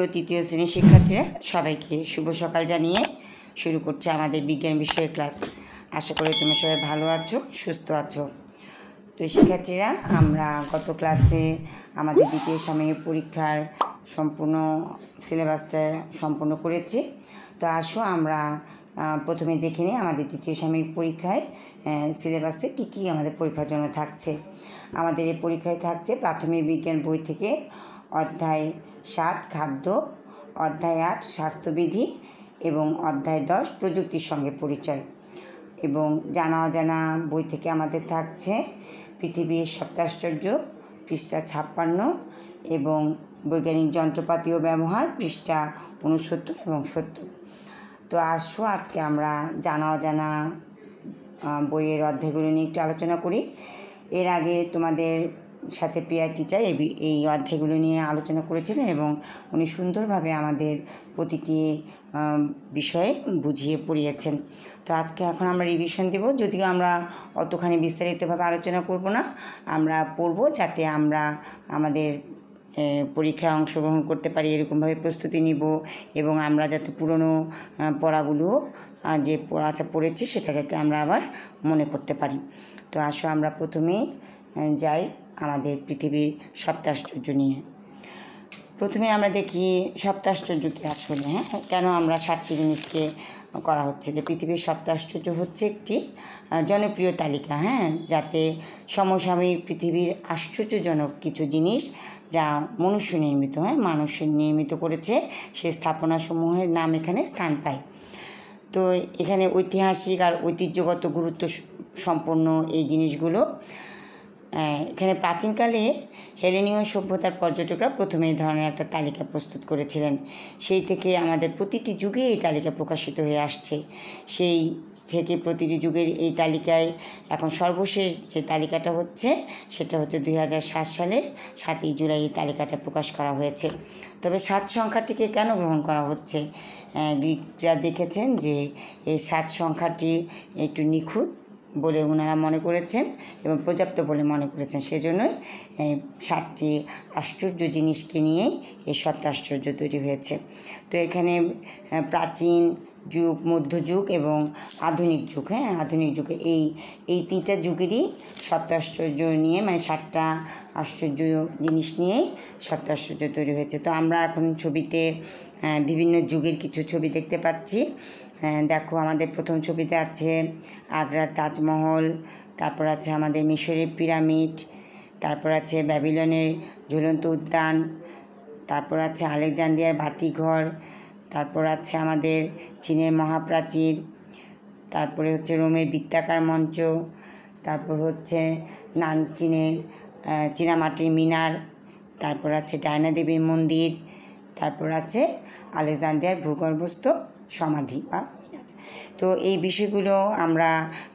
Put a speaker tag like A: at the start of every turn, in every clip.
A: দ্বিতীয় তৃতীয় শ্রেণীর শিক্ষার্থীরা সবাইকে শুভ সকাল জানিয়ে শুরু করছে আমাদের বিজ্ঞান বিষয়ের ক্লাস আশা করি তোমরা সবাই ভালো আছো সুস্থ আছো তো শিক্ষার্থীরা আমরা গত ক্লাসে আমাদের দ্বিতীয় সাময়িক পরীক্ষার সম্পূর্ণ সিলেবাসটা সম্পূর্ণ করেছি তো আসো আমরা প্রথমে দেখে নিই আমাদের দ্বিতীয় সাময়িক পরীক্ষায় সিলেবাসে কী কী আমাদের পরীক্ষার জন্য থাকছে আমাদের এই পরীক্ষায় থাকছে প্রাথমিক বিজ্ঞান বই থেকে অধ্যায় সাত খাদ্য অধ্যায় আট স্বাস্থ্যবিধি এবং অধ্যায় দশ প্রযুক্তির সঙ্গে পরিচয় এবং জানা অজানা বই থেকে আমাদের থাকছে পৃথিবীর সপ্তাশ্চর্য পৃষ্ঠা ছাপ্পান্ন এবং বৈজ্ঞানিক যন্ত্রপাতিও ব্যবহার পৃষ্ঠা ঊনসত্তর এবং সত্তর তো আসো আজকে আমরা জানা অজানা বইয়ের অধ্যায়গুলো নিয়ে একটু আলোচনা করি এর আগে তোমাদের সাথে পেয়া টিচার এই অধ্যায়গুলো নিয়ে আলোচনা করেছিলেন এবং উনি সুন্দরভাবে আমাদের প্রতিটি বিষয়ে বুঝিয়ে পড়িয়েছেন তো আজকে এখন আমরা রিভিশন দেব যদিও আমরা অতখানি বিস্তারিতভাবে আলোচনা করব না আমরা পড়ব যাতে আমরা আমাদের পরীক্ষায় অংশগ্রহণ করতে পারি এরকমভাবে প্রস্তুতি নিব এবং আমরা যাতে পুরনো পড়াগুলো যে পড়াটা পড়েছি সেটা যাতে আমরা আবার মনে করতে পারি তো আসো আমরা প্রথমেই যাই আমাদের পৃথিবীর সপ্তাশ্চর্য নিয়ে প্রথমে আমরা দেখি সপ্তাশ্চর্য কী আসলে হ্যাঁ কেন আমরা সাতটি জিনিসকে করা হচ্ছে যে পৃথিবীর সপ্তাশ্চর্য হচ্ছে একটি জনপ্রিয় তালিকা হ্যাঁ যাতে সমসাময়িক পৃথিবীর আশ্চর্যজনক কিছু জিনিস যা মনুষ্য নির্মিত হয় হ্যাঁ? মানুষ নির্মিত করেছে সে স্থাপনাসমূহের নাম এখানে স্থান পায় তো এখানে ঐতিহাসিক আর ঐতিহ্যগত গুরুত্ব সম্পন্ন এই জিনিসগুলো হ্যাঁ, এখানে প্রাচীনকালে হেলেনীয় সভ্যতার পর্যটকরা প্রথমে এই ধরনের একটা তালিকা প্রস্তুত করেছিলেন সেই থেকে আমাদের প্রতিটি যুগে এই তালিকা প্রকাশিত হয়ে আসছে সেই থেকে প্রতিটি যুগের এই তালিকায় এখন সর্বশেষ যে তালিকাটা হচ্ছে সেটা হচ্ছে দুই হাজার সালের সাতই জুলাই এই তালিকাটা প্রকাশ করা হয়েছে তবে সাত সংখ্যাটিকে কেন গ্রহণ করা হচ্ছে গ্রিকরা দেখেছেন যে এই সাত সংখ্যাটি একটু নিখুঁত বলে ওনারা মনে করেছেন এবং পর্যাপ্ত বলে মনে করেছেন সেজন্যই সাতটি আশ্চর্য জিনিসকে নিয়েই এই সপ্ত আশ্চর্য তৈরি হয়েছে তো এখানে প্রাচীন যুগ মধ্যযুগ এবং আধুনিক যুগ হ্যাঁ আধুনিক যুগে এই এই তিনটা যুগেরই সত্য আশ্চর্য নিয়ে মানে সাতটা আশ্চর্য জিনিস নিয়েই সত্য আশ্চর্য তৈরি হয়েছে তো আমরা এখন ছবিতে হ্যাঁ, বিভিন্ন যুগের কিছু ছবি দেখতে পাচ্ছি হ্যাঁ, দেখো আমাদের প্রথম ছবিতে আছে আগ্রার তাজমহল তারপর আছে আমাদের মিশরের পিরামিড তারপর আছে ব্যাবিলনের ঝুলন্ত উদ্যান তারপর আছে আলেকজান্দিয়ার বাতিঘর তারপর আছে আমাদের চীনের মহাপ্রাচীর তারপরে হচ্ছে রোমের বৃত্তাকার মঞ্চ তারপর হচ্ছে নানচিনের চীনামাটির মিনার তারপর আছে ডায়না দেবীর মন্দির তারপর আছে আলেকজান্দ্রিয়ার ভূগর্ভস্থ সমাধি বা তো এই বিষয়গুলো আমরা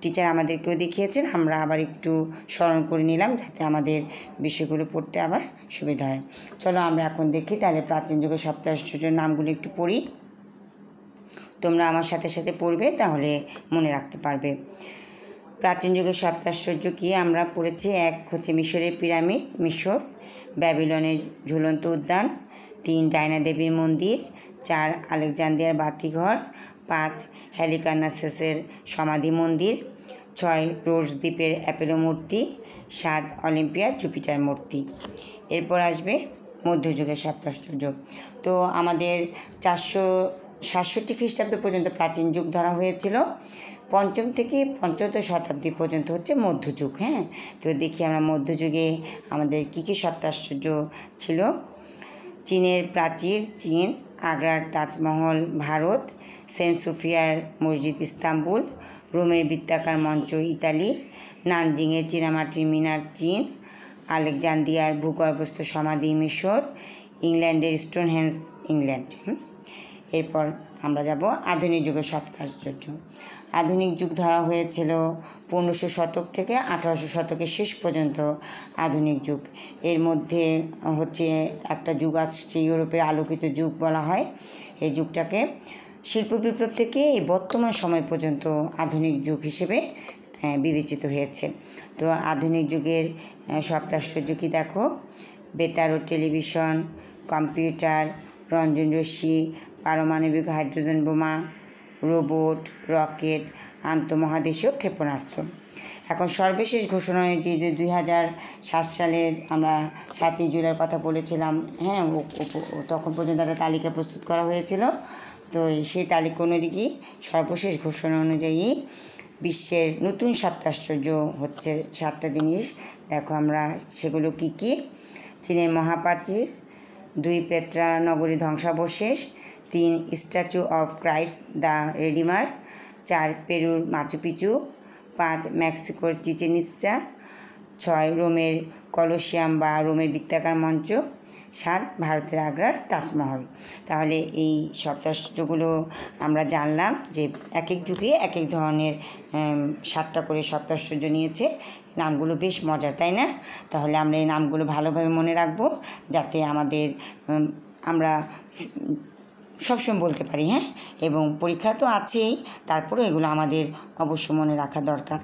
A: টিচার আমাদেরকেও দেখিয়েছেন আমরা আবার একটু স্মরণ করে নিলাম যাতে আমাদের বিষয়গুলো পড়তে আবার সুবিধা হয় চলো আমরা এখন দেখি তাহলে প্রাচীন যুগের সপ্তাহের নামগুলো একটু পড়ি তোমরা আমার সাথে সাথে পড়বে তাহলে মনে রাখতে পারবে প্রাচীন যুগের সপ্তাশ্চর্য কি আমরা পড়েছি এক হচ্ছে মিশরের পিরামিড মিশর ব্যাবিলনের ঝুলন্ত উদ্যান তিন ডায়না দেবীর মন্দির চার আলেকজান্দিয়ার বাতিঘর পাঁচ হ্যালিকানাসের সমাধি মন্দির ছয় রোজ দ্বীপের অ্যাপেলো মূর্তি সাত অলিম্পিয়া জুপিটার মূর্তি এরপর আসবে মধ্যযুগের সপ্তাশ্চর্য তো আমাদের চারশো সাতষট্টি খ্রিস্টাব্দ পর্যন্ত প্রাচীন যুগ ধরা হয়েছিল পঞ্চম থেকে পঞ্চদশ শতাব্দী পর্যন্ত হচ্ছে মধ্যযুগ হ্যাঁ তো দেখি আমরা মধ্যযুগে আমাদের কী কী সপ্তাশ্চর্য ছিল চীনের প্রাচীর চীন আগ্রার তাজমহল ভারত সেন্ট সুফিয়ার মসজিদ ইস্তাম্বুল রোমের বৃত্তাকার মঞ্চ ইতালি নানজিংয়ের চীনামাটির মিনার চীন আলেকজান্দিয়ার ভূগর্ভস্থ সমাধি মিশর ইংল্যান্ডের স্টোনহেন্স ইংল্যান্ড এরপর আমরা যাব আধুনিক যুগের সপ্তাশ্চর্য আধুনিক যুগ ধরা হয়েছিল পনেরোশো শতক থেকে আঠারোশো শতকের শেষ পর্যন্ত আধুনিক যুগ এর মধ্যে হচ্ছে একটা যুগ আসছে ইউরোপের আলোকিত যুগ বলা হয় এই যুগটাকে শিল্প বিপ্লব থেকে এই বর্তমান সময় পর্যন্ত আধুনিক যুগ হিসেবে বিবেচিত হয়েছে তো আধুনিক যুগের যুগই দেখো বেতার ও টেলিভিশন কম্পিউটার রঞ্জন রশ্মি পারমাণবিক হাইড্রোজেন বোমা রোবট রকেট আন্তঃমহাদেশীয় ক্ষেপণাস্ত্র এখন সর্বশেষ ঘোষণা হয়েছে যে দুই হাজার সাত সালের আমরা সাতই জুলাইয়ের কথা বলেছিলাম হ্যাঁ তখন পর্যন্ত একটা তালিকা প্রস্তুত করা হয়েছিল তো সেই তালিকা অনুযায়ী সর্বশেষ ঘোষণা অনুযায়ী বিশ্বের নতুন সপ্তাশ্চর্য হচ্ছে সাতটা জিনিস দেখো আমরা সেগুলো কি কি চীনের মহাপাচির দুই পেত্রা নগরী ধ্বংসাবশেষ তিন statue of Christ the Redeemer চার পেরুর মাচুপিচু পাঁচ মেক্সিকোর চিচেনিসা ছয় রোমের কলোসিয়াম বা রোমের বৃত্তাকার মঞ্চ সাত ভারতের আগ্রার তাজমহল তাহলে এই সপ্তাহগুলো আমরা জানলাম যে এক এক যুগে এক এক ধরনের সাতটা করে সপ্তাহ নিয়েছে নামগুলো বেশ মজার তাই না তাহলে আমরা এই নামগুলো ভালোভাবে মনে রাখবো যাতে আমাদের আমরা সবসময় বলতে পারি হ্যাঁ এবং পরীক্ষা তো আছেই তারপরে এগুলো আমাদের অবশ্য মনে রাখা দরকার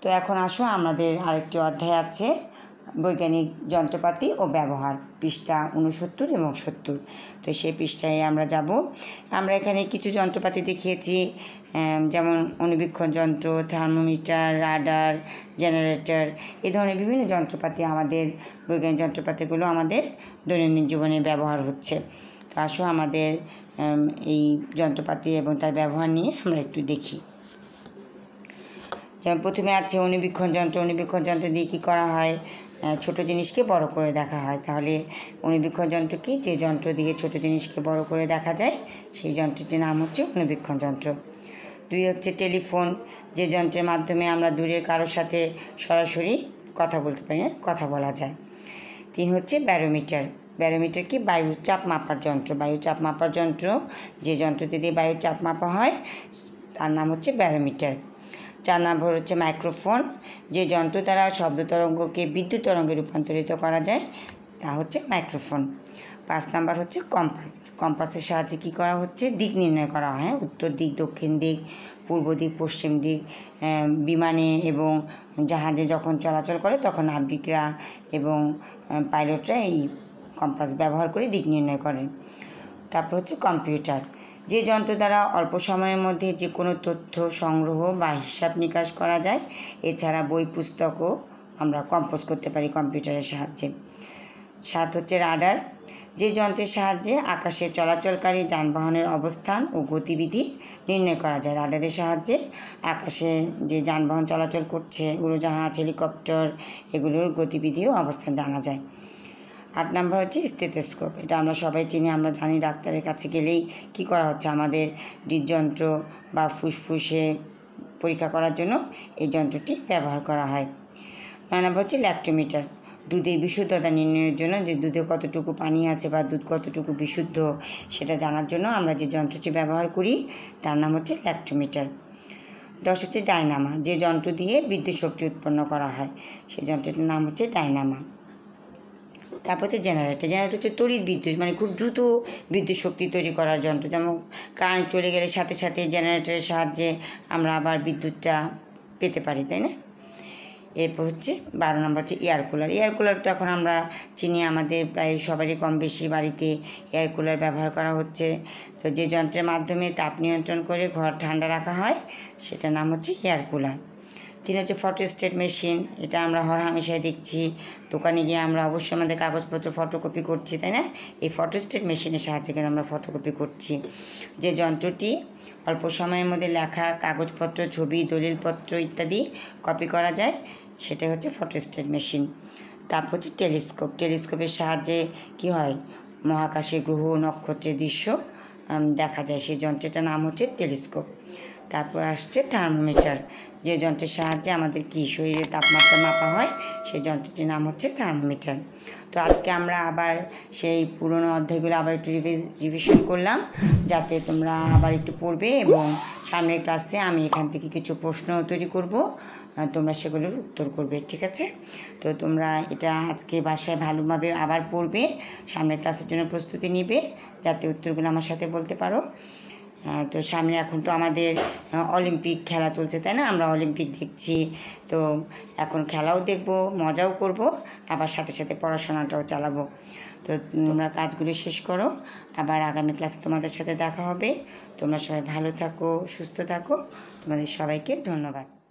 A: তো এখন আসো আমাদের আরেকটি অধ্যায় আছে বৈজ্ঞানিক যন্ত্রপাতি ও ব্যবহার পৃষ্ঠা উনসত্তর এবং সত্তর তো সেই পৃষ্ঠায় আমরা যাব আমরা এখানে কিছু যন্ত্রপাতি দেখিয়েছি যেমন অনুবীক্ষণ যন্ত্র থার্মোমিটার রাডার জেনারেটর এ ধরনের বিভিন্ন যন্ত্রপাতি আমাদের বৈজ্ঞানিক যন্ত্রপাতিগুলো আমাদের দৈনন্দিন জীবনে ব্যবহার হচ্ছে আসো আমাদের এই যন্ত্রপাতি এবং তার ব্যবহার নিয়ে আমরা একটু দেখি যেমন প্রথমে আছে অনুবীক্ষণ যন্ত্র অনুবীক্ষণ যন্ত্র দিয়ে কী করা হয় ছোট জিনিসকে বড় করে দেখা হয় তাহলে অনুবীক্ষণ যন্ত্র কি যে যন্ত্র দিয়ে ছোট জিনিসকে বড় করে দেখা যায় সেই যন্ত্রটির নাম হচ্ছে অনুবীক্ষণ যন্ত্র দুই হচ্ছে টেলিফোন যে যন্ত্রের মাধ্যমে আমরা দূরের কারোর সাথে সরাসরি কথা বলতে পারি কথা বলা যায় তিন হচ্ছে ব্যারোমিটার ব্যারোমিটার কি বায়ুর চাপ মাপার যন্ত্র বায়ুর চাপ মাপার যন্ত্র যে যন্ত্রটি দিয়ে বায়ুর চাপ মাপা হয় তার নাম হচ্ছে ব্যারোমিটার চার নম্বর হচ্ছে মাইক্রোফোন যে যন্ত্র দ্বারা শব্দ তরঙ্গকে বিদ্যুৎ তরঙ্গে রূপান্তরিত করা যায় তা হচ্ছে মাইক্রোফোন পাঁচ নাম্বার হচ্ছে কম্পাস কম্পাসের সাহায্যে কী করা হচ্ছে দিক নির্ণয় করা হয় উত্তর দিক দক্ষিণ দিক পূর্ব দিক পশ্চিম দিক বিমানে এবং জাহাজে যখন চলাচল করে তখন নাবিকরা এবং পাইলটরা এই কম্পাস ব্যবহার করে দিক নির্ণয় করেন তারপর হচ্ছে কম্পিউটার যে যন্ত্র দ্বারা অল্প সময়ের মধ্যে যে কোনো তথ্য সংগ্রহ বা হিসাব নিকাশ করা যায় এছাড়া বই পুস্তকও আমরা কম্পোজ করতে পারি কম্পিউটারের সাহায্যে সাত হচ্ছে রাডার যে যন্ত্রের সাহায্যে আকাশে চলাচলকারী যানবাহনের অবস্থান ও গতিবিধি নির্ণয় করা যায় রাডারের সাহায্যে আকাশে যে যানবাহন চলাচল করছে উড়োজাহাজ হেলিকপ্টার এগুলোর গতিবিধি ও অবস্থান জানা যায় আট নম্বর হচ্ছে স্টেথোস্কোপ এটা আমরা সবাই চিনি আমরা জানি ডাক্তারের কাছে গেলেই কি করা হচ্ছে আমাদের হৃদযন্ত্র বা ফুসফুসে পরীক্ষা করার জন্য এই যন্ত্রটি ব্যবহার করা হয় নয় নম্বর হচ্ছে ল্যাক্টোমিটার দুধের বিশুদ্ধতা নির্ণয়ের জন্য যে দুধে কতটুকু পানি আছে বা দুধ কতটুকু বিশুদ্ধ সেটা জানার জন্য আমরা যে যন্ত্রটি ব্যবহার করি তার নাম হচ্ছে ল্যাক্টোমিটার দশ হচ্ছে ডায়নামা যে যন্ত্র দিয়ে বিদ্যুৎ শক্তি উৎপন্ন করা হয় সেই যন্ত্রটির নাম হচ্ছে ডায়নামা তারপর হচ্ছে জেনারেটর জেনারেটর হচ্ছে তড়িৎ বিদ্যুৎ মানে খুব দ্রুত বিদ্যুৎ শক্তি তৈরি করার যন্ত্র যেমন কারেন্ট চলে গেলে সাথে সাথে জেনারেটরের সাহায্যে আমরা আবার বিদ্যুৎটা পেতে পারি তাই না এরপর হচ্ছে বারো নম্বর হচ্ছে এয়ার কুলার এয়ার কুলার তো এখন আমরা চিনি আমাদের প্রায় সবারই কম বেশি বাড়িতে এয়ার কুলার ব্যবহার করা হচ্ছে তো যে যন্ত্রের মাধ্যমে তাপ নিয়ন্ত্রণ করে ঘর ঠান্ডা রাখা হয় সেটার নাম হচ্ছে এয়ার কুলার তিনি হচ্ছে ফটো স্টেট মেশিন এটা আমরা হরহামেশায় দেখছি দোকানে গিয়ে আমরা অবশ্যই আমাদের কাগজপত্র ফটোকপি করছি তাই না এই ফটো স্টেট মেশিনের সাহায্যে কিন্তু আমরা ফটোকপি করছি যে যন্ত্রটি অল্প সময়ের মধ্যে লেখা কাগজপত্র ছবি দলিলপত্র ইত্যাদি কপি করা যায় সেটা হচ্ছে ফটো স্টেট মেশিন তারপর হচ্ছে টেলিস্কোপ টেলিস্কোপের সাহায্যে কি হয় মহাকাশে গ্রহ নক্ষত্রের দৃশ্য দেখা যায় সেই যন্ত্রটার নাম হচ্ছে টেলিস্কোপ তারপর আসছে থার্মোমিটার যে যন্ত্রের সাহায্যে আমাদের কি শরীরের তাপমাত্রা মাপা হয় সেই যন্ত্রটির নাম হচ্ছে থার্মোমিটার তো আজকে আমরা আবার সেই পুরনো অধ্যায়গুলো আবার একটু রিভিশন করলাম যাতে তোমরা আবার একটু পড়বে এবং সামনের ক্লাসে আমি এখান থেকে কিছু প্রশ্ন তৈরি করব তোমরা সেগুলোর উত্তর করবে ঠিক আছে তো তোমরা এটা আজকে বাসায় ভালোভাবে আবার পড়বে সামনের ক্লাসের জন্য প্রস্তুতি নিবে যাতে উত্তরগুলো আমার সাথে বলতে পারো হ্যাঁ, তো সামনে এখন তো আমাদের অলিম্পিক খেলা চলছে তাই না আমরা অলিম্পিক দেখছি তো এখন খেলাও দেখব মজাও করব আবার সাথে সাথে পড়াশোনাটাও চালাবো তো তোমরা কাজগুলো শেষ করো আবার আগামী ক্লাসে তোমাদের সাথে দেখা হবে তোমরা সবাই ভালো থাকো সুস্থ থাকো তোমাদের সবাইকে ধন্যবাদ